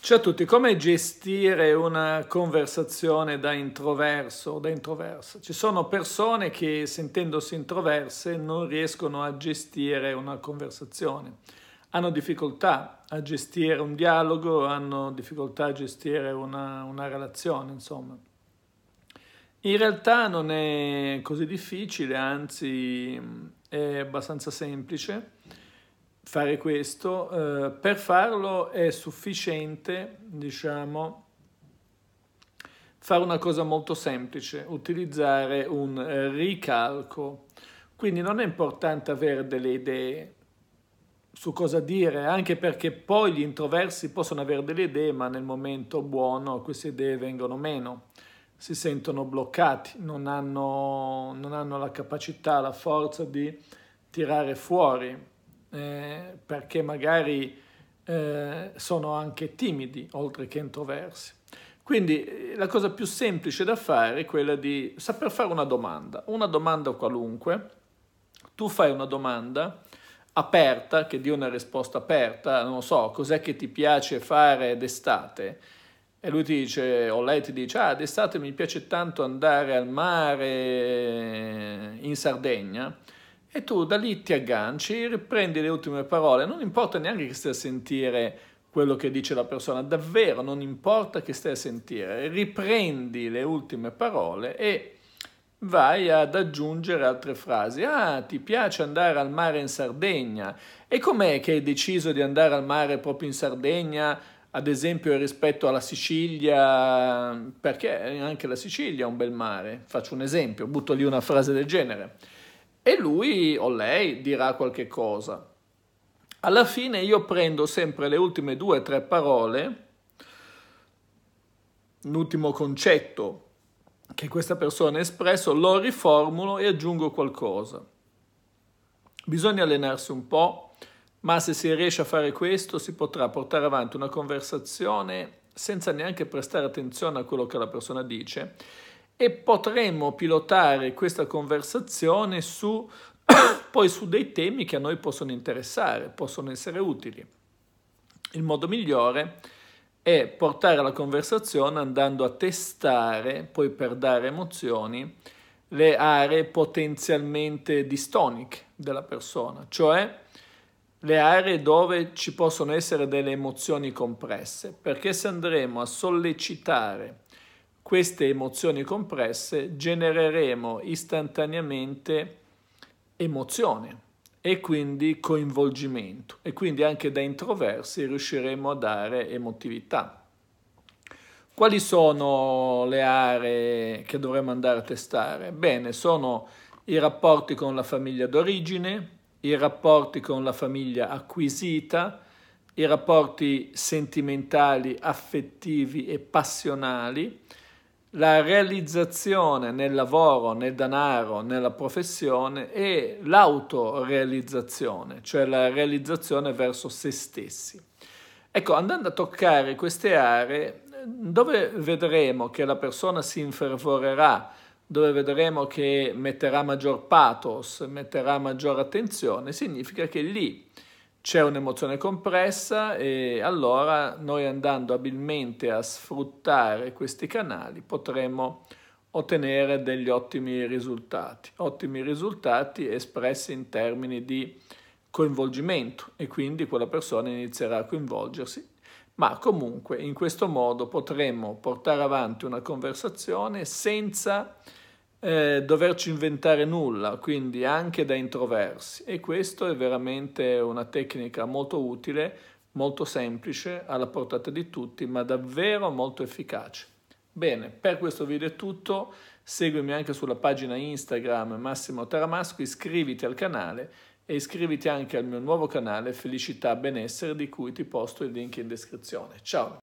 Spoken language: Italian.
Ciao a tutti, come gestire una conversazione da introverso o da introversa? Ci sono persone che sentendosi introverse non riescono a gestire una conversazione, hanno difficoltà a gestire un dialogo, hanno difficoltà a gestire una, una relazione, insomma. In realtà non è così difficile, anzi è abbastanza semplice fare questo. Eh, per farlo è sufficiente, diciamo, fare una cosa molto semplice, utilizzare un ricalco. Quindi non è importante avere delle idee su cosa dire, anche perché poi gli introversi possono avere delle idee, ma nel momento buono queste idee vengono meno, si sentono bloccati, non hanno, non hanno la capacità, la forza di tirare fuori eh, perché magari eh, sono anche timidi, oltre che introversi. Quindi eh, la cosa più semplice da fare è quella di saper fare una domanda, una domanda qualunque. Tu fai una domanda aperta, che dia una risposta aperta, non so, cos'è che ti piace fare d'estate? E lui ti dice, o lei ti dice, ah, d'estate mi piace tanto andare al mare eh, in Sardegna. E tu da lì ti agganci, riprendi le ultime parole, non importa neanche che stai a sentire quello che dice la persona, davvero non importa che stai a sentire, riprendi le ultime parole e vai ad aggiungere altre frasi. Ah, ti piace andare al mare in Sardegna? E com'è che hai deciso di andare al mare proprio in Sardegna? Ad esempio rispetto alla Sicilia, perché anche la Sicilia è un bel mare, faccio un esempio, butto lì una frase del genere e lui o lei dirà qualche cosa. Alla fine io prendo sempre le ultime due o tre parole, l'ultimo concetto che questa persona ha espresso, lo riformulo e aggiungo qualcosa. Bisogna allenarsi un po', ma se si riesce a fare questo si potrà portare avanti una conversazione senza neanche prestare attenzione a quello che la persona dice e potremmo pilotare questa conversazione su, poi su dei temi che a noi possono interessare, possono essere utili. Il modo migliore è portare la conversazione andando a testare, poi per dare emozioni, le aree potenzialmente distoniche della persona, cioè le aree dove ci possono essere delle emozioni compresse, perché se andremo a sollecitare queste emozioni compresse genereremo istantaneamente emozione e quindi coinvolgimento e quindi anche da introversi riusciremo a dare emotività. Quali sono le aree che dovremmo andare a testare? Bene, sono i rapporti con la famiglia d'origine, i rapporti con la famiglia acquisita, i rapporti sentimentali, affettivi e passionali, la realizzazione nel lavoro, nel denaro, nella professione e l'autorealizzazione, cioè la realizzazione verso se stessi. Ecco, andando a toccare queste aree, dove vedremo che la persona si infervorerà, dove vedremo che metterà maggior pathos, metterà maggior attenzione, significa che lì c'è un'emozione compressa e allora noi andando abilmente a sfruttare questi canali potremo ottenere degli ottimi risultati, ottimi risultati espressi in termini di coinvolgimento e quindi quella persona inizierà a coinvolgersi, ma comunque in questo modo potremo portare avanti una conversazione senza eh, doverci inventare nulla, quindi anche da introversi. E questa è veramente una tecnica molto utile, molto semplice, alla portata di tutti, ma davvero molto efficace. Bene, per questo video è tutto, seguimi anche sulla pagina Instagram Massimo Taramasco, iscriviti al canale e iscriviti anche al mio nuovo canale Felicità Benessere di cui ti posto il link in descrizione. Ciao!